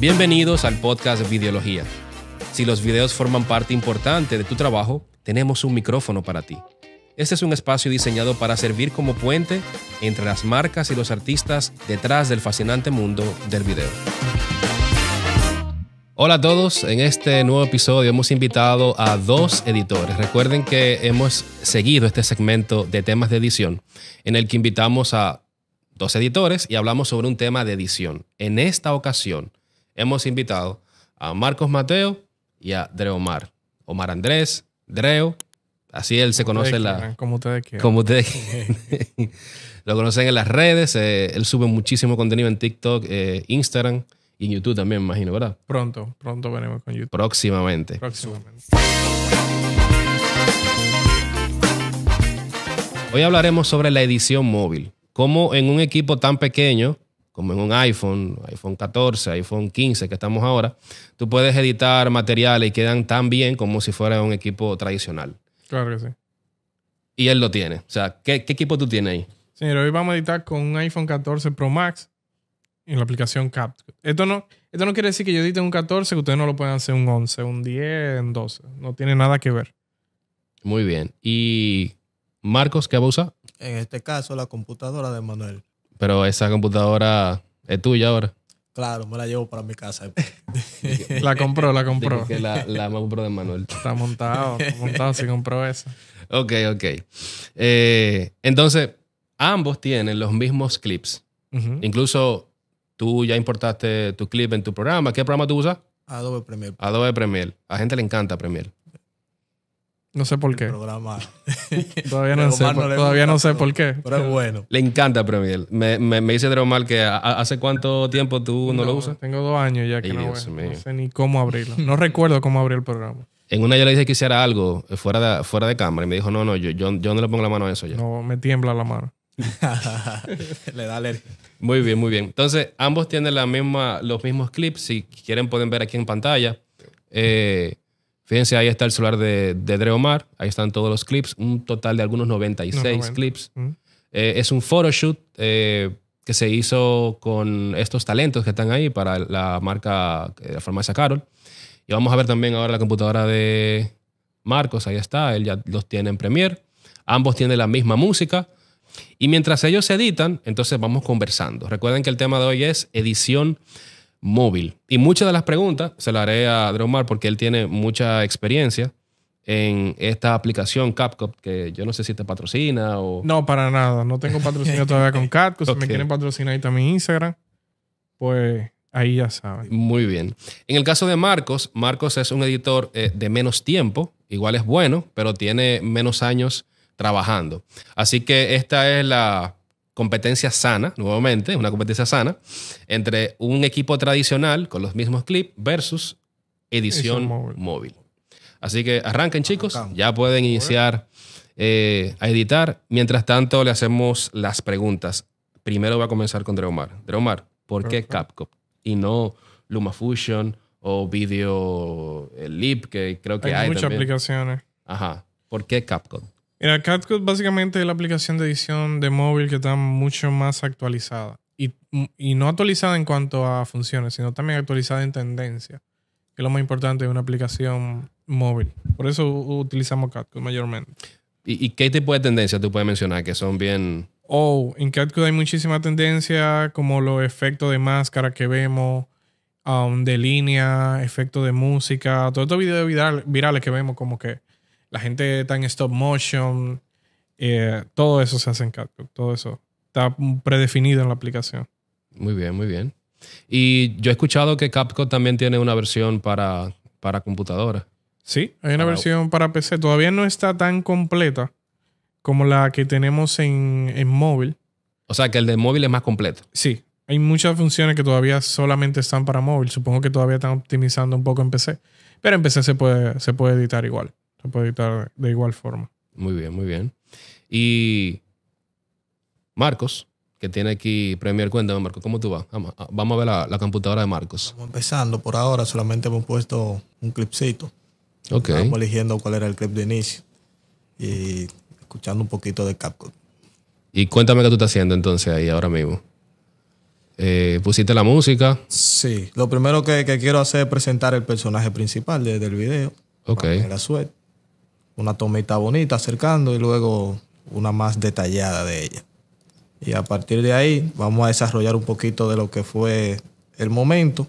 Bienvenidos al podcast Videología. Si los videos forman parte importante de tu trabajo, tenemos un micrófono para ti. Este es un espacio diseñado para servir como puente entre las marcas y los artistas detrás del fascinante mundo del video. Hola a todos, en este nuevo episodio hemos invitado a dos editores. Recuerden que hemos seguido este segmento de temas de edición en el que invitamos a dos editores y hablamos sobre un tema de edición. En esta ocasión hemos invitado a Marcos Mateo y a Dreo Omar. Omar Andrés, Dreo, así él se conoce la... como ustedes Como ustedes Lo conocen en las redes, eh, él sube muchísimo contenido en TikTok, eh, Instagram y YouTube también, me imagino, ¿verdad? Pronto, pronto venimos con YouTube. Próximamente. Próximamente. Hoy hablaremos sobre la edición móvil. Cómo en un equipo tan pequeño como en un iPhone, iPhone 14, iPhone 15 que estamos ahora, tú puedes editar materiales y quedan tan bien como si fuera un equipo tradicional. Claro que sí. Y él lo tiene. O sea, ¿qué, equipo tú tienes ahí? Señor, hoy vamos a editar con un iPhone 14 Pro Max en la aplicación CapCut. Esto no, esto no quiere decir que yo edite un 14, que ustedes no lo puedan hacer un 11, un 10, un 12. No tiene nada que ver. Muy bien. ¿Y Marcos qué abusa? En este caso, la computadora de Manuel. Pero esa computadora es tuya ahora. Claro, me la llevo para mi casa. la compró, la compró. la, me compró de Manuel. Está montado, está montado, si compró esa. Ok, ok. Eh, entonces, ambos tienen los mismos clips. Incluso tú ya importaste tu clip en tu programa. ¿Qué programa tú usas? Adobe Premiere. Adobe Premiere. A gente le encanta Premiere. No sé por qué. todavía no, sé, por, todavía no sé por qué. Pero es bueno. Le encanta pero Me, me, dice que hace cuánto tiempo tú no, lo usas. Tengo dos años ya que no, lo no sé ni cómo abrirlo. No recuerdo cómo abrir el programa. En una yo le dije que hiciera algo eh, fuera de, fuera de cámara y me dijo, no, no, yo, yo, no le pongo la mano a eso ya. No, me tiembla la mano. le da alergia. Muy bien, muy bien. Entonces, ambos tienen la misma, los mismos clips. Si quieren pueden ver aquí en pantalla. Eh, Fíjense, ahí está el celular de, de Dre Omar, ahí están todos los clips, un total de algunos 96 clips. Mm. Eh, es un photoshoot eh, que se hizo con estos talentos que están ahí para la marca, eh, la farmacia Carol. Y vamos a ver también ahora la computadora de Marcos, ahí está, él ya los tiene en Premiere. Ambos tienen la misma música. Y mientras ellos se editan, entonces vamos conversando. Recuerden que el tema de hoy es edición móvil. Y muchas de las preguntas se las haré a Dromar porque él tiene mucha experiencia en esta aplicación Capcom, que yo no sé si te patrocina o... No, para nada. No tengo patrocinio todavía con CapCut. Si me quieren patrocinar ahí también Instagram, pues ahí ya saben. Muy bien. En el caso de Marcos, Marcos es un editor eh, de menos tiempo. Igual es bueno, pero tiene menos años trabajando. Así que esta es la competencia sana, nuevamente, una competencia sana, entre un equipo tradicional con los mismos clips versus edición móvil. Así que arranquen chicos, ya pueden iniciar eh, a editar. Mientras tanto le hacemos las preguntas. Primero va a comenzar con Dreomar. Dreomar, ¿por qué Capcom y no LumaFusion o Video eh, que creo que hay? muchas aplicaciones. Ajá. ¿Por qué Capcom? Mira, básicamente es la aplicación de edición de móvil que está mucho más actualizada. Y, no actualizada en cuanto a funciones, sino también actualizada en tendencia, que es lo más importante de una aplicación móvil. Por eso utilizamos CapCut mayormente. ¿Y, qué tipo de tendencias tú puedes mencionar que son bien...? Oh, en CapCut hay muchísima tendencia, como los efectos de máscara que vemos, um, de línea, efectos de música, todos estos videos virales que vemos como que la gente está en stop motion, eh, todo eso se hace en CapCut, todo eso está predefinido en la aplicación. Muy bien, muy bien. Y yo he escuchado que Capcom también tiene una versión para, para computadora. Sí, hay una versión para PC. Todavía no está tan completa como la que tenemos en, en móvil. O sea, que el de móvil es más completo. Sí, hay muchas funciones que todavía solamente están para móvil. Supongo que todavía están optimizando un poco en PC. Pero en PC se puede, se puede editar igual se puede editar de igual forma. Muy bien, muy bien. Y Marcos, que tiene aquí Premier cuéntame Marcos, ¿cómo tú vas? Vamos a ver la, la computadora de Marcos. Estamos empezando por ahora, solamente hemos puesto un clipcito. Ok. Estamos eligiendo cuál era el clip de inicio y escuchando un poquito de Capcom. Y cuéntame qué tú estás haciendo entonces ahí ahora mismo. Eh, ¿Pusiste la música? Sí. Lo primero que, quiero hacer es presentar el personaje principal del video. Ok. La suerte una tomita bonita acercando y luego una más detallada de ella. Y a partir de ahí vamos a desarrollar un poquito de lo que fue el momento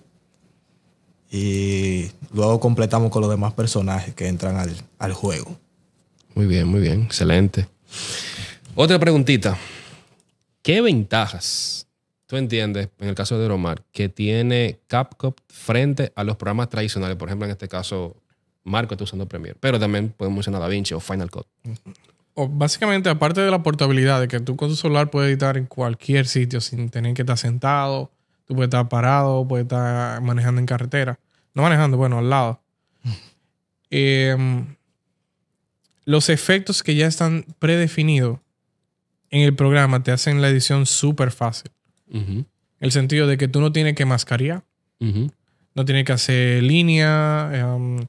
y luego completamos con los demás personajes que entran al, juego. Muy bien, muy bien, excelente. Otra preguntita. ¿Qué ventajas tú entiendes, en el caso de Romar que tiene Capcom frente a los programas tradicionales? Por ejemplo, en este caso, Marco está usando Premiere. Pero también podemos usar DaVinci o Final Cut. O básicamente, aparte de la portabilidad, de que tú con tu celular puedes editar en cualquier sitio sin tener que estar sentado, tú puedes estar parado, puedes estar manejando en carretera. No manejando, bueno, al lado. Em, los efectos que ya están predefinidos en el programa te hacen la edición súper fácil. El sentido de que tú no tienes que mascaría, no tienes que hacer línea, em,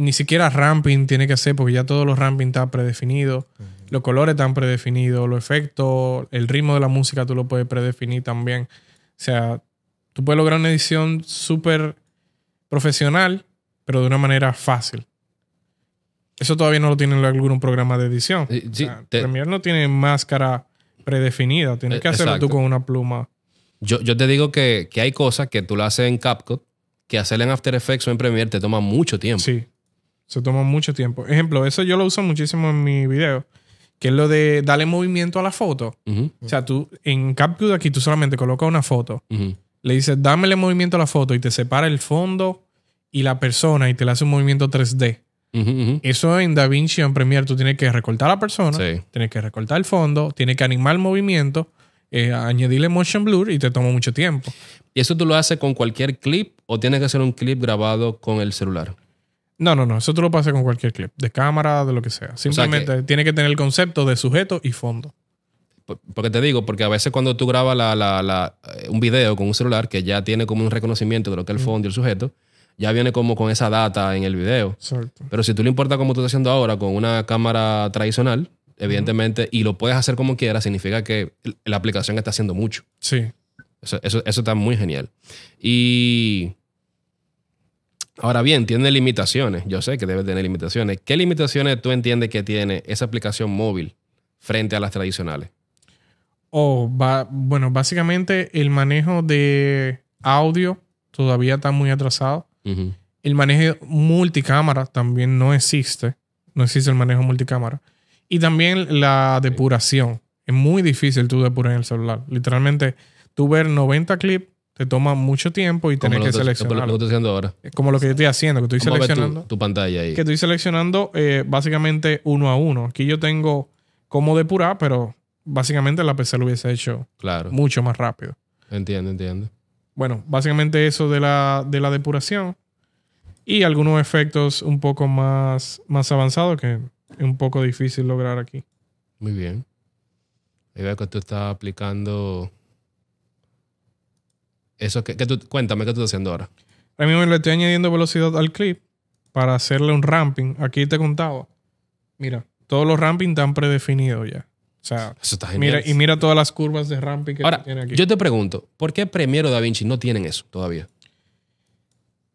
ni siquiera ramping tiene que ser porque ya todos los ramping están predefinidos. Los colores están predefinidos, los efectos, el ritmo de la música tú lo puedes predefinir también. O sea, tú puedes lograr una edición súper profesional, pero de una manera fácil. Eso todavía no lo tienen algún programa de edición. Sí, Premiere no tiene máscara predefinida. Tienes e- que hacerlo tú con una pluma. Yo, yo te digo que, hay cosas que tú lo haces en CapCut que hacer en After Effects o en Premiere te toma mucho tiempo. Sí. Se toma mucho tiempo. Ejemplo, eso yo lo uso muchísimo en mi video, que es lo de darle movimiento a la foto. O sea, tú en CapCut aquí tú solamente colocas una foto, le dices, dámele movimiento a la foto y te separa el fondo y la persona y te le hace un movimiento 3D. eso en DaVinci o en Premiere tú tienes que recortar a la persona, tienes que recortar el fondo, tienes que animar el movimiento, eh, añadirle motion blur y te toma mucho tiempo. ¿Y eso tú lo haces con cualquier clip o tienes que hacer un clip grabado con el celular? No, no, no. Eso tú lo hacer con cualquier clip. De cámara, de lo que sea. Simplemente tiene que tener el concepto de sujeto y fondo. Porque te digo, porque a veces cuando tú grabas eh, un video con un celular que ya tiene como un reconocimiento de lo que es el mm. fondo y el sujeto, ya viene como con esa data en el video. Exacto. Pero si tú le importas como tú estás haciendo ahora con una cámara tradicional, evidentemente, y lo puedes hacer como quieras, significa que la aplicación está haciendo mucho. Sí. eso está muy genial. Y Ahora bien, tiene limitaciones. Yo sé que debe tener limitaciones. ¿Qué limitaciones tú entiendes que tiene esa aplicación móvil frente a las tradicionales? Oh, bueno, básicamente el manejo de audio todavía está muy atrasado. El manejo multicámara también no existe. No existe el manejo multicámara. Y también la depuración. Es muy difícil tú depurar en el celular. Literalmente, tú ver 90 clips te toma mucho tiempo y tienes que seleccionar. Como lo que estoy haciendo ahora. Como lo que yo estoy haciendo, que estoy seleccionando. Tu, pantalla ahí. Que estoy seleccionando eh, básicamente uno a uno. Aquí yo tengo cómo depurar, pero básicamente la PC lo hubiese hecho mucho más rápido. Entiendo, entiendo. Bueno, básicamente eso de la, de la depuración y algunos efectos un poco más, más avanzados que es un poco difícil lograr aquí. Muy bien. Ahí veo que tú estás aplicando eso que, que tú, cuéntame qué tú estás haciendo ahora. A mí me le estoy añadiendo velocidad al clip para hacerle un ramping. Aquí te contaba. Mira, todos los rampings están predefinidos ya. O sea, eso está mira, y mira todas las curvas de ramping que ahora, aquí. Yo te pregunto, ¿por qué Premiere Da Vinci no tienen eso todavía?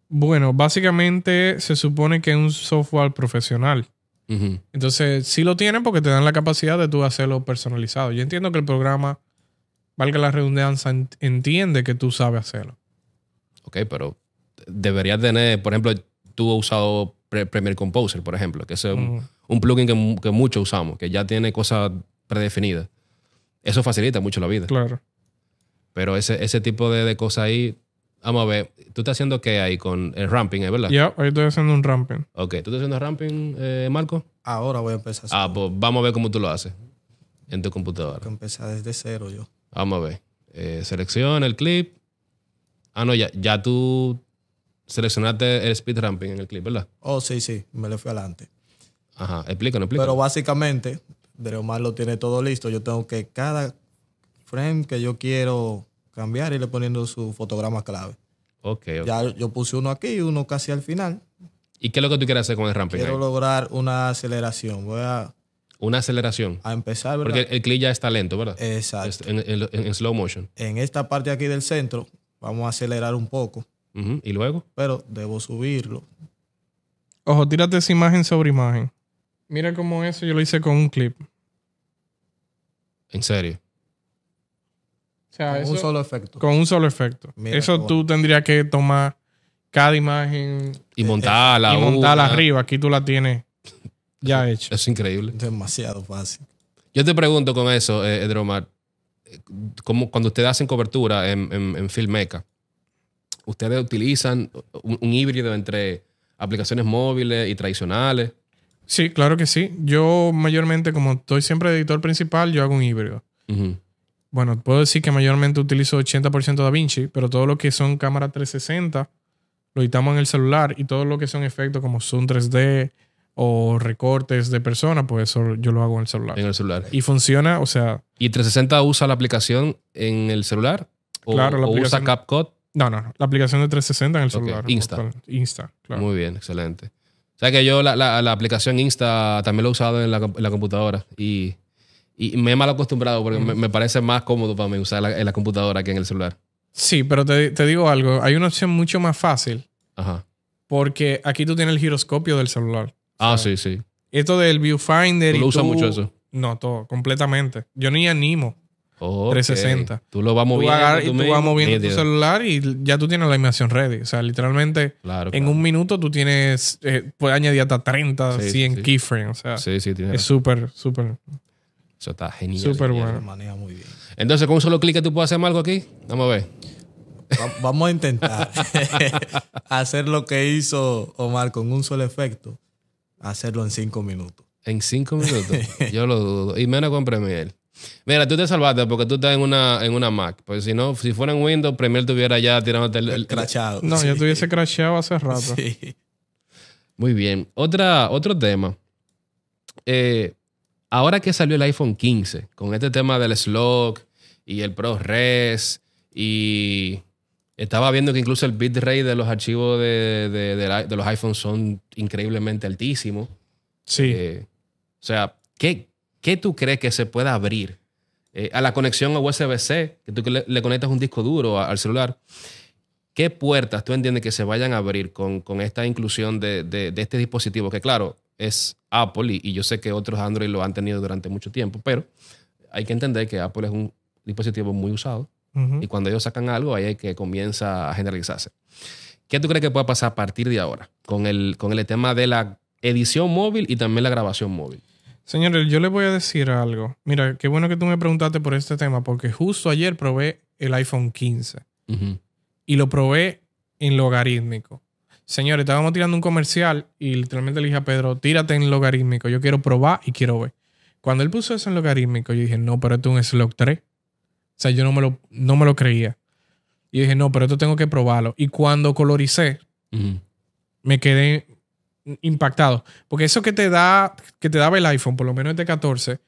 Bueno, básicamente se supone que es un software profesional. Entonces, sí lo tienen porque te dan la capacidad de tú hacerlo personalizado. Yo entiendo que el programa valga la redundancia, entiende que tú sabes hacerlo. Ok, pero deberías tener, por ejemplo, tú has usado Premiere Composer, por ejemplo, que es un, plugin que, que muchos usamos, que ya tiene cosas predefinidas. Eso facilita mucho la vida. Claro. Pero ese, ese tipo de, cosas ahí, vamos a ver, tú estás haciendo qué ahí con el ramping, ¿es verdad? Ya, ahí estoy haciendo un ramping. Ok, ¿tú estás haciendo ramping, eh, Marco? Ahora voy a empezar. A ah, pues vamos a ver cómo tú lo haces en tu computadora. empezar desde cero yo. Vamos a ver. Eh, selecciona el clip. Ah, no, ya, ya tú seleccionaste el speed ramping en el clip, ¿verdad? Oh, sí, sí, me le fui adelante. Ajá, explícanos, explícanos. Pero básicamente, Omar lo tiene todo listo. Yo tengo que cada frame que yo quiero cambiar, irle poniendo su fotograma clave. Okay, ok. Ya yo puse uno aquí, y uno casi al final. ¿Y qué es lo que tú quieres hacer con el ramping? Quiero lograr una aceleración. Voy a una aceleración. A empezar, ¿verdad? Porque el clip ya está lento, ¿verdad? Exacto. En, slow motion. En esta parte aquí del centro, vamos a acelerar un poco. ¿Y luego? Pero debo subirlo. Ojo, tírate esa imagen sobre imagen. Mira cómo eso yo lo hice con un clip. ¿En serio? con un solo efecto. Con un solo efecto. eso tú tendrías que tomar cada imagen y montarla. Y montarla arriba. Aquí tú la tienes ya hecho. Es increíble. Demasiado fácil. Yo te pregunto con eso, eh, Edromar, como cuando ustedes hacen cobertura en, en, Filmeca, ¿ustedes utilizan un, híbrido entre aplicaciones móviles y tradicionales? Sí, claro que sí. Yo mayormente, como estoy siempre editor principal, yo hago un híbrido. Bueno, puedo decir que mayormente utilizo 80% DaVinci, pero todo lo que son cámaras 360 lo editamos en el celular y todo lo que son efectos como Zoom 3D, o recortes de personas, pues eso yo lo hago en el celular. En el celular. Y funciona, o sea... ¿Y 360 usa la aplicación en el celular? ¿O, usa CapCut? No, no, la aplicación de 360 en el celular. Insta. Insta, claro. Muy bien, excelente. O sea que yo la, aplicación Insta también lo he usado en la, computadora y, me he mal acostumbrado porque me, parece más cómodo para mí usar en la computadora que en el celular. Sí, pero te, te digo algo, hay una opción mucho más fácil. Ajá. Porque aquí tú tienes el giroscopio del celular. Ah, sí, sí. Esto del viewfinder. Tú lo usas mucho eso. No, todo, completamente. Yo ni animo. 360. Tú lo vas moviendo. Tú, vas moviendo eh, tu celular y ya tú tienes la animación ready. O sea, literalmente en un minuto tú tienes, eh, puedes añadir hasta 30, 100 keyframes. O sea, sí, es súper, súper. Eso está genial. Súper bueno. Maneja muy bien. Entonces, con un solo clic tú puedes hacer algo aquí. Vamos a ver. vamos a intentar hacer lo que hizo Omar con un solo efecto hacerlo en cinco minutos. En cinco minutos. Yo lo dudo. Y menos con Premiere. Mira, tú te salvaste porque tú estás en una, en una Mac. Porque si no, si fuera en Windows, Premiere tuviera ya tirándote el. crachado. No, yo tuviese crachado hace rato. Muy bien. Otra, otro tema. Eh, ahora que salió el iPhone 15, con este tema del slog y el ProRes y estaba viendo que incluso el bitrate de los archivos de, los iPhones son increíblemente altísimos. Sí. Eh, o sea, ¿qué, tú crees que se pueda abrir eh, a la conexión a USB-C, que tú le, conectas un disco duro al celular? ¿Qué puertas tú entiendes que se vayan a abrir con, esta inclusión de, este dispositivo? Que claro, es Apple y, yo sé que otros Android lo han tenido durante mucho tiempo, pero hay que entender que Apple es un dispositivo muy usado y cuando ellos sacan algo, ahí es que comienza a generalizarse. ¿Qué tú crees que pueda pasar a partir de ahora con el, con el tema de la edición móvil y también la grabación móvil? Señores, yo les voy a decir algo. Mira, qué bueno que tú me preguntaste por este tema, porque justo ayer probé el iPhone 15 y lo probé en logarítmico. Señores, estábamos tirando un comercial y literalmente le dije a Pedro, tírate en logarítmico, yo quiero probar y quiero ver. Cuando él puso eso en logarítmico, yo dije, no, pero esto es un slog 3. O sea, yo no me lo, no me lo creía. Y dije, no, pero esto tengo que probarlo. Y cuando coloricé, me quedé impactado. Porque eso que te da, que te daba el iPhone, por lo menos de 14,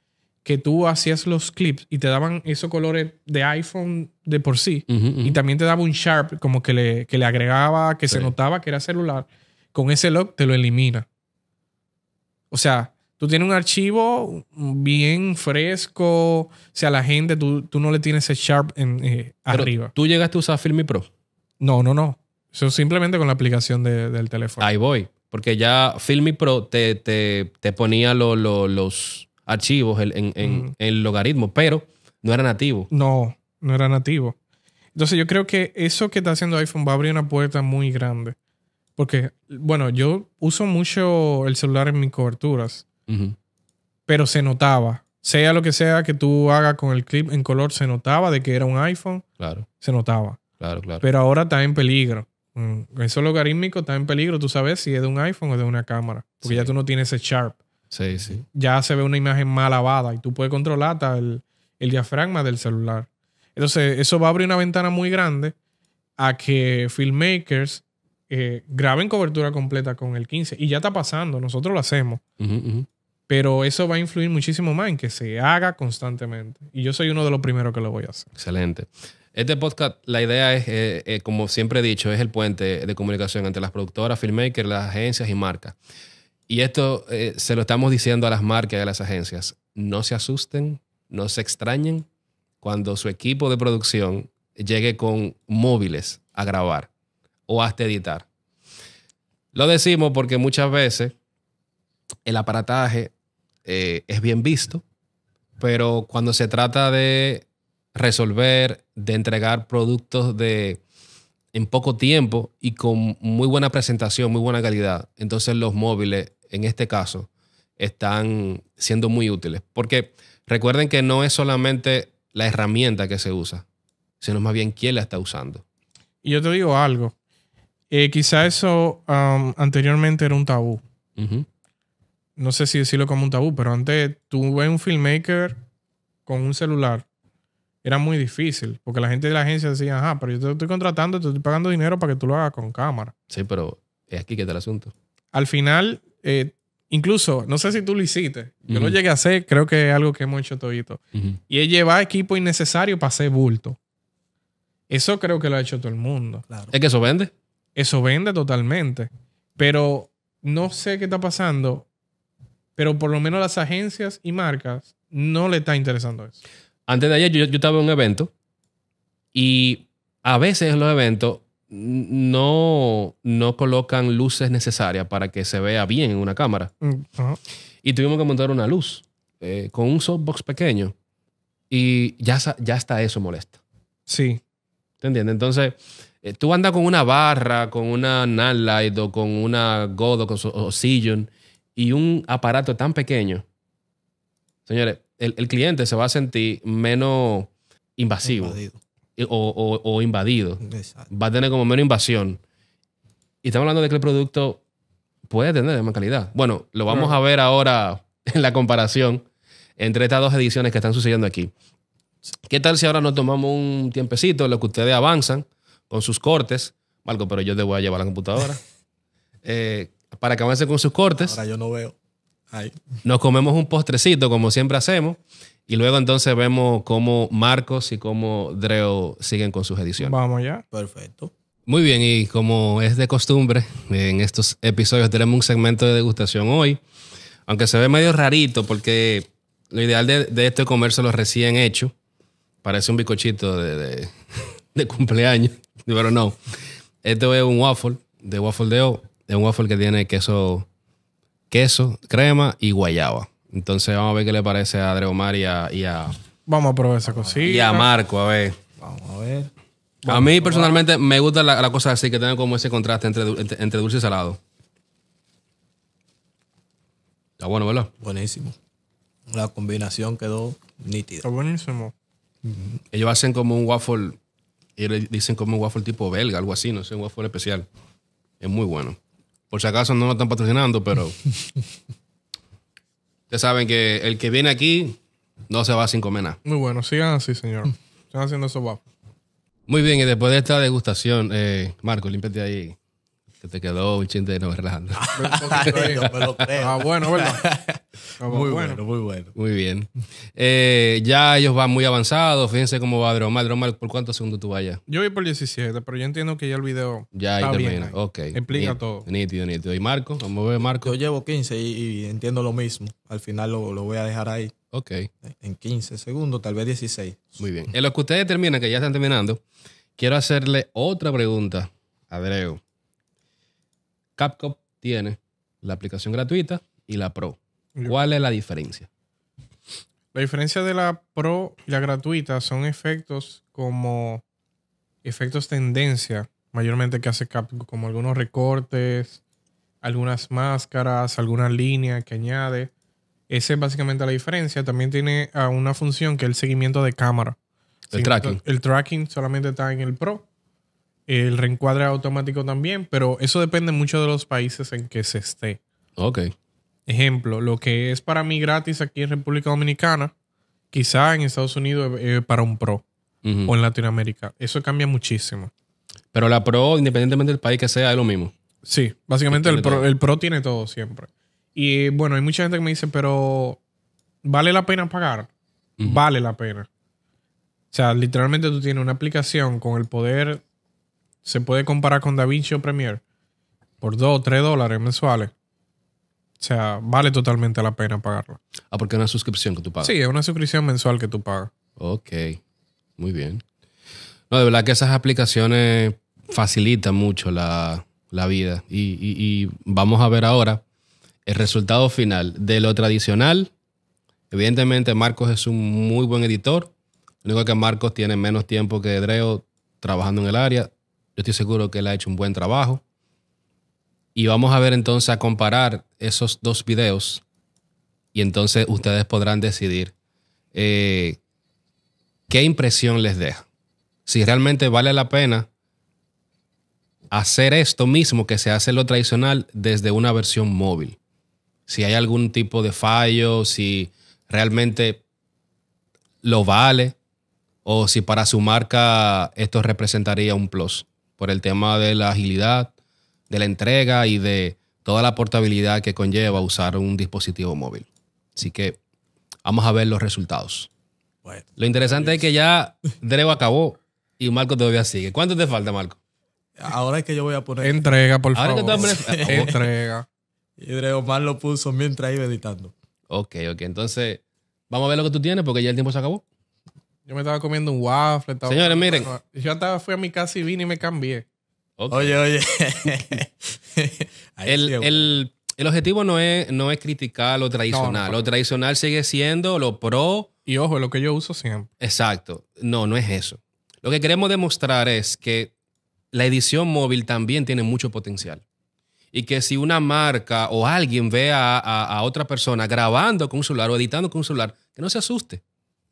que tú hacías los clips y te daban esos colores de iPhone de por sí. Y también te daba un sharp como que le, agregaba, que se notaba que era celular. Con ese look te lo elimina. O sea, tú tienes un archivo bien fresco. O sea, la gente, tú, no le tienes ese sharp eh, arriba. ¿Tú llegaste a usar Filmi Pro? No, no, no. Eso simplemente con la aplicación del teléfono. Ahí voy. Porque ya Filmi Pro te, ponía los archivos en, el logaritmo, pero no era nativo. No, no era nativo. Entonces yo creo que eso que está haciendo iPhone va a abrir una puerta muy grande. Porque, bueno, yo uso mucho el celular en mis coberturas. Pero se notaba. Sea lo que sea que tú hagas con el clip en color, se notaba de que era un iPhone. Claro. Se notaba. Claro, claro. Pero ahora está en peligro. Mm, eso logarítmico está en peligro. Tú sabes si es de un iPhone o de una cámara. Porque ya tú no tienes ese sharp. Sí, sí. Ya se ve una imagen mal lavada y tú puedes controlar tal el, diafragma del celular. Entonces, eso va a abrir una ventana muy grande a que filmmakers eh, graben cobertura completa con el 15. Y ya está pasando, nosotros lo hacemos. Pero eso va a influir muchísimo más en que se haga constantemente. Y yo soy uno de los primeros que lo voy a hacer. Excelente. Este podcast, la idea es, eh, eh, como siempre he dicho, es el puente de comunicación entre las productoras, filmmakers, las agencias y marcas. Y esto eh, se lo estamos diciendo a las marcas y a las agencias. No se asusten, no se extrañen cuando su equipo de producción llegue con móviles a grabar o hasta editar. Lo decimos porque muchas veces el aparataje eh, es bien visto, pero cuando se trata de resolver, de entregar productos de, en poco tiempo y con muy buena presentación, muy buena calidad, entonces los móviles, en este caso, están siendo muy útiles. Porque recuerden que no es solamente la herramienta que se usa, sino más bien quién la está usando. Y yo te digo algo, eh, quizá eso um, anteriormente era un tabú no sé si decirlo como un tabú, pero antes tú ves un filmmaker con un celular. Era muy difícil, porque la gente de la agencia decía, ajá, pero yo te estoy contratando, te estoy pagando dinero para que tú lo hagas con cámara. Sí, pero es aquí que está el asunto. Al final, eh, incluso, no sé si tú lo hiciste, yo no lo llegué a hacer, creo que es algo que hemos hecho todito. Y es llevar equipo innecesario para hacer bulto. Eso creo que lo ha hecho todo el mundo. Es que eso vende. Eso vende totalmente. Pero no sé qué está pasando pero por lo menos las agencias y marcas no le está interesando eso. Antes de ayer yo, yo estaba en un evento y a veces los eventos no, no colocan luces necesarias para que se vea bien en una cámara. Mm, y tuvimos que montar una luz eh, con un softbox pequeño y ya, ya está eso molesta. Sí. ¿Te entiendes? Entonces, eh, tú andas con una barra, con una Nanlite o con una godo o, o y un aparato tan pequeño, señores, el, cliente se va a sentir menos invasivo O, invadido. Va a tener como menos invasión. Y estamos hablando de que el producto puede tener de más calidad. Bueno, lo vamos a ver ahora en la comparación entre estas dos ediciones que están sucediendo aquí. ¿Qué tal si ahora nos tomamos un tiempecito en lo que ustedes avanzan con sus cortes? Marco, pero yo te voy a llevar la computadora. Eh, para que con sus cortes. yo no veo. Nos comemos un postrecito, como siempre hacemos, y luego entonces vemos cómo Marcos y cómo Dreo siguen con sus ediciones. Vamos ya. Perfecto. Muy bien, y como es de costumbre, en estos episodios tenemos un segmento de degustación hoy, aunque se ve medio rarito porque lo ideal de, este comercio lo recién hecho. Parece un bizcochito de, cumpleaños, pero no. Esto es un waffle de waffle de O es un waffle que tiene queso, queso, crema y guayaba. Entonces vamos a ver qué le parece a Dreomar y a, Vamos a probar esa cosita. Y a Marco, a ver. Vamos a ver. a mí personalmente me gusta la, la, cosa así, que tiene como ese contraste entre, dulce y salado. Está bueno, ¿verdad? Buenísimo. La combinación quedó nítida. Está buenísimo. Ellos hacen como un waffle, le dicen como un waffle tipo belga, algo así, no sé, un waffle especial. Es muy bueno. Por si acaso no lo están patrocinando, pero. Ustedes saben que el que viene aquí no se va sin comer nada. Muy bueno, sigan así, señor. Están haciendo eso, guapo. Muy bien, y después de esta degustación, eh, Marco, límpete ahí que te quedó un chiste de no ah, bueno, ¿verdad? muy bueno. muy bueno. Muy bien. Eh, ya ellos van muy avanzados. Fíjense cómo va Dromal. Dromal, ¿por cuántos segundos tú vayas Yo voy por 17, pero yo entiendo que ya el video. Ya ahí termina, Ok. Explica todo. Nítido, nítido. ¿Y Marco? ¿Cómo ve Marco? Yo llevo 15 y, entiendo lo mismo. Al final lo, lo voy a dejar ahí. Ok. En 15 segundos, tal vez 16. Muy bien. En lo que ustedes terminan, que ya están terminando, quiero hacerle otra pregunta a Capcom tiene la aplicación gratuita y la Pro. ¿Cuál es la diferencia? La diferencia de la Pro y la gratuita son efectos como efectos tendencia, mayormente que hace Capcom, como algunos recortes, algunas máscaras, alguna línea que añade. Esa es básicamente la diferencia. También tiene ah, una función que es el seguimiento de cámara. El tracking. El tracking solamente está en el Pro. El reencuadre automático también, pero eso depende mucho de los países en que se esté. Ok. Ejemplo, lo que es para mí gratis aquí en República Dominicana, quizá en Estados Unidos es eh, eh, para un pro o en Latinoamérica. Eso cambia muchísimo. Pero la pro, independientemente del país que sea, es lo mismo. Sí, básicamente el pro, tiene todo siempre. Y bueno, hay mucha gente que me dice, pero ¿vale la pena pagar? Vale la pena. O sea, literalmente tú tienes una aplicación con el poder se puede comparar con DaVinci o Premiere por 2 o 3 dólares mensuales. O sea, vale totalmente la pena pagarlo. Ah, porque es una suscripción que tú pagas. Sí, es una suscripción mensual que tú pagas. Ok, muy bien. No, de verdad que esas aplicaciones facilitan mucho la, vida. Y, y, vamos a ver ahora el resultado final de lo tradicional. Evidentemente, Marcos es un muy buen editor. Lo único que Marcos tiene menos tiempo que Dreo trabajando en el área. Yo estoy seguro que él ha hecho un buen trabajo. Y vamos a ver entonces a comparar esos dos videos y entonces ustedes podrán decidir eh, qué impresión les deja. Si realmente vale la pena hacer esto mismo que se hace lo tradicional desde una versión móvil. Si hay algún tipo de fallo, si realmente lo vale o si para su marca esto representaría un plus por el tema de la agilidad, de la entrega y de toda la portabilidad que conlleva usar un dispositivo móvil. Así que vamos a ver los resultados. Lo interesante es que ya Drego acabó y Marco todavía sigue. ¿Cuánto te falta, Marco? Ahora es que yo voy a poner. Entrega, por favor. Entrega. Y más lo puso mientras iba editando. Ok, ok. Entonces, vamos a ver lo que tú tienes porque ya el tiempo se acabó. Yo me estaba comiendo un waffle. Estaba Señores, miren. Yo estaba, fui a mi casa y vine y me cambié. Oye, oye. el, objetivo no es, no es criticar lo tradicional. lo tradicional sigue siendo lo pro. Y ojo, lo que yo uso siempre. Exacto. No, no es eso. Lo que queremos demostrar es que la edición móvil también tiene mucho potencial. Y que si una marca o alguien ve a otra persona grabando con un celular o editando con un celular, que no se asuste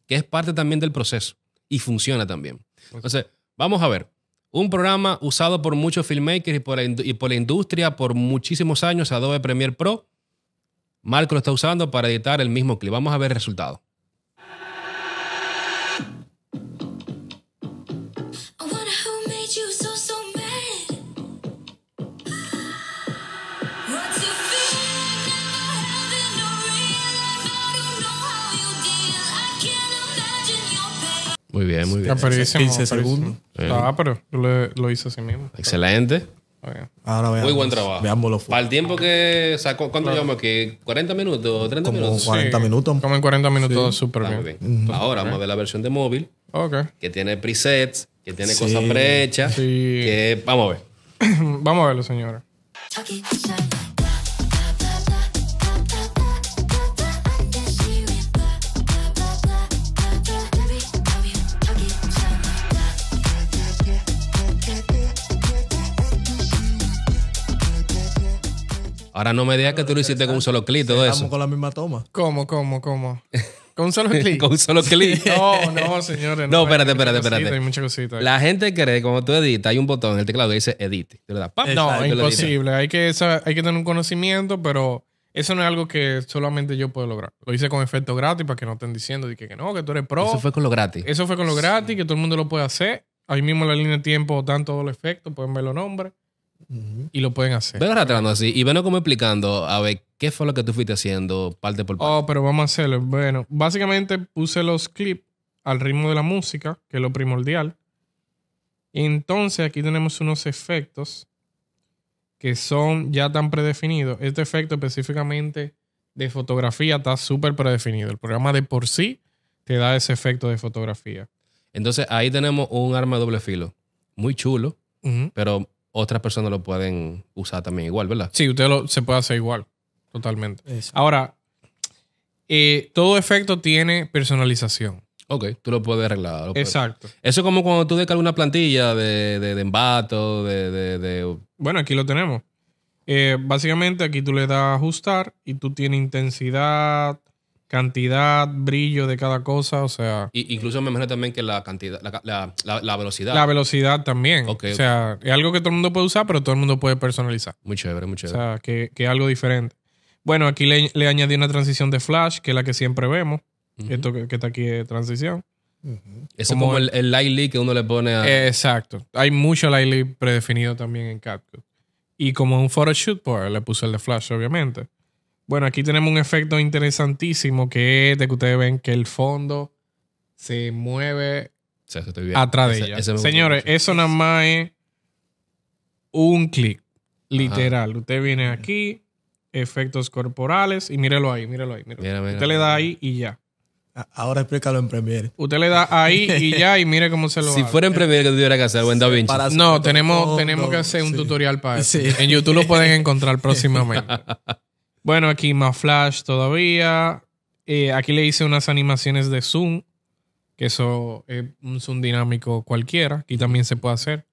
que es parte también del proceso y funciona también. Entonces, vamos a ver. Un programa usado por muchos filmmakers y por, la industria por muchísimos años, Adobe Premiere Pro. Marco lo está usando para editar el mismo clip. Vamos a ver el resultado. Muy bien, muy bien. 15 segundos. Ah, eh. pero yo lo, lo hice así mismo. Excelente. Ahora veamos, Muy buen trabajo. Veamos los Para el tiempo que. ¿Cuánto llevamos aquí? ¿40 minutos? ¿30 minutos? 40 minutos. Como en 40 minutos, súper ah, bien. bien. Ahora vamos a ver la versión de móvil. Ok. Que tiene presets, que tiene cosas prehechas. Que, vamos a ver. vamos a verlo, señora. Para no me digas que tú lo hiciste con un solo clic, todo eso. Estamos con la misma toma. ¿Cómo, cómo, cómo? Con un solo clic. con un solo clic. no, no, señores. No, espérate, espérate, espérate. Hay mucha cosita. La gente cree que cuando tú editas, hay un botón en el teclado que dice edit. No, es imposible. Hay que, hay que tener un conocimiento, pero eso no es algo que solamente yo puedo lograr. Lo hice con efectos gratis para que no estén diciendo que, que no, que tú eres pro. Eso fue con lo gratis. Eso fue con lo gratis, que todo el mundo lo puede hacer. Ahí mismo en la línea de tiempo dan todos los efectos, pueden ver los nombres. Y lo pueden hacer. Venga arrastrando así y vengo como explicando a ver qué fue lo que tú fuiste haciendo parte por parte. Oh, pero vamos a hacerlo. Bueno, básicamente puse los clips al ritmo de la música, que es lo primordial. entonces aquí tenemos unos efectos que son ya tan predefinidos. Este efecto específicamente de fotografía está súper predefinido. El programa de por sí te da ese efecto de fotografía. Entonces ahí tenemos un arma de doble filo. Muy chulo, pero otras personas lo pueden usar también igual, ¿verdad? Sí, usted lo, se puede hacer igual, totalmente. Ahora, eh, todo efecto tiene personalización. Ok, tú lo puedes arreglar. Exacto. Eso es como cuando tú descargas una plantilla de, de, embato, de, de, Bueno, aquí lo tenemos. Eh, básicamente aquí tú le das ajustar y tú tienes intensidad, cantidad, brillo de cada cosa, o sea... incluso me imagino también que la cantidad, la, velocidad. La velocidad también. o sea, es algo que todo el mundo puede usar, pero todo el mundo puede personalizar. Muy chévere, muy chévere. O sea, que, es algo diferente. Bueno, aquí le, añadí una transición de flash, que es la que siempre vemos. Esto que, está aquí de transición. es como el, light leak que uno le pone a... exacto. Hay mucho light leak predefinido también en CapCut. Y como un photoshoot, pues le puse el de flash, obviamente. Bueno, aquí tenemos un efecto interesantísimo que es de que ustedes ven que el fondo se mueve a través. de Señores, eso nada más es un clic, literal. Usted viene aquí, efectos corporales y mírelo ahí, mírelo ahí. Mírelo. usted le da ahí y ya. Ahora explícalo en Premiere. Usted le da ahí y ya y mire cómo se lo Si fuera en Premiere que tuviera que hacer buen No, tenemos, tenemos que hacer un tutorial para eso. En YouTube lo pueden encontrar próximamente. Bueno, aquí más Flash todavía. Eh, aquí le hice unas animaciones de zoom, que eso es un zoom dinámico cualquiera. Aquí también se puede hacer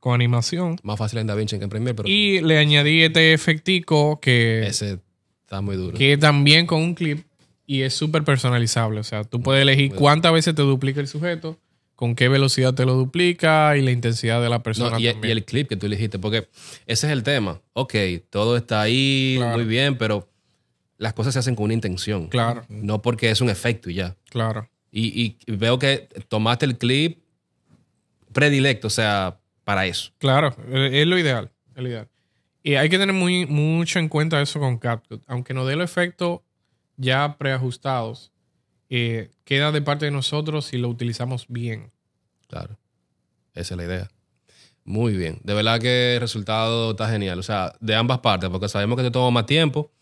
con animación. Más fácil en DaVinci que en Premiere, Y le añadí este efectico que... Ese está muy duro. Que también con un clip y es súper personalizable. O sea, tú puedes elegir cuántas veces te duplica el sujeto con qué velocidad te lo duplica y la intensidad de la persona. y, el clip que tú elegiste, porque ese es el tema. Ok, todo está ahí, muy bien, pero las cosas se hacen con una intención. Claro. No porque es un efecto y ya. Claro. Y, veo que tomaste el clip predilecto, o sea, para eso. Claro, es lo ideal. Y hay que tener muy, mucho en cuenta eso con CapCut. Aunque no dé los efectos ya preajustados, eh, queda de parte de nosotros si lo utilizamos bien. Claro, esa es la idea. Muy bien, de verdad que el resultado está genial, o sea, de ambas partes, porque sabemos que esto toma más tiempo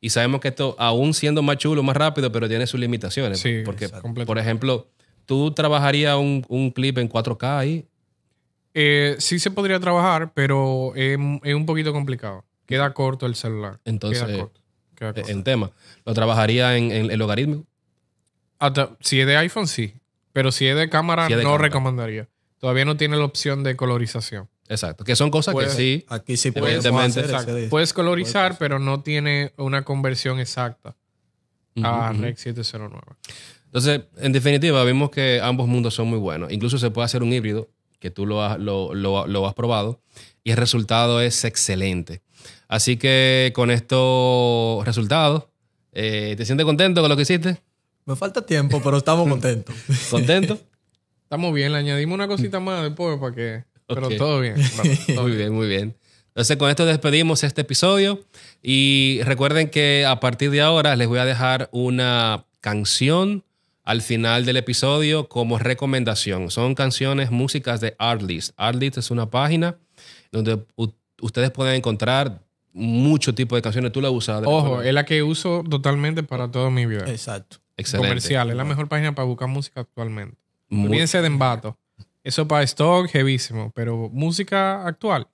y sabemos que esto, aún siendo más chulo, más rápido, pero tiene sus limitaciones. Sí, porque, por ejemplo, ¿tú trabajarías un, clip en 4K ahí? Eh, sí se podría trabajar, pero es, un poquito complicado. Queda corto el celular. Entonces, queda eh, en tema, ¿lo trabajaría en, en el logaritmo? si es de iPhone, sí. Pero si es de cámara, no recomendaría. Todavía no tiene la opción de colorización. Exacto. Que son cosas que sí. Aquí sí puedes. puedes colorizar, pero no tiene una conversión exacta a Rec 709. Entonces, en definitiva, vimos que ambos mundos son muy buenos. Incluso se puede hacer un híbrido, que tú lo has, lo, has probado, y el resultado es excelente. Así que con estos resultados, eh, ¿te sientes contento con lo que hiciste? Me falta tiempo, pero estamos contentos. ¿Contentos? Estamos bien, le añadimos una cosita más después para que... Pero todo bien. muy bien, muy bien. Entonces con esto despedimos este episodio y recuerden que a partir de ahora les voy a dejar una canción al final del episodio como recomendación. Son canciones, músicas de Artlist. Artlist es una página donde ustedes pueden encontrar mucho tipo de canciones. Tú la usas. Ojo, es la que uso totalmente para todo mi vida. Exacto. Excelente. Comercial, es la mejor página para buscar música actualmente. Olvídense de embato. Eso para stock, heavísimo. Pero música actual,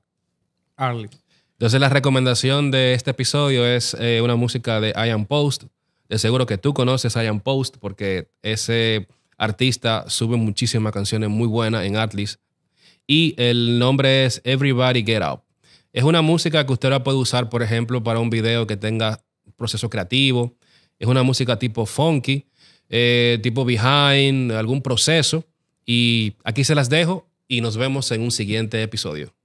Entonces, la recomendación de este episodio es eh, una música de Am Post. De seguro que tú conoces I Am Post porque ese artista sube muchísimas canciones muy buenas en Atlas. Y el nombre es Everybody Get Up. Es una música que usted la puede usar, por ejemplo, para un video que tenga proceso creativo, es una música tipo funky, eh, tipo behind, algún proceso. Y aquí se las dejo y nos vemos en un siguiente episodio.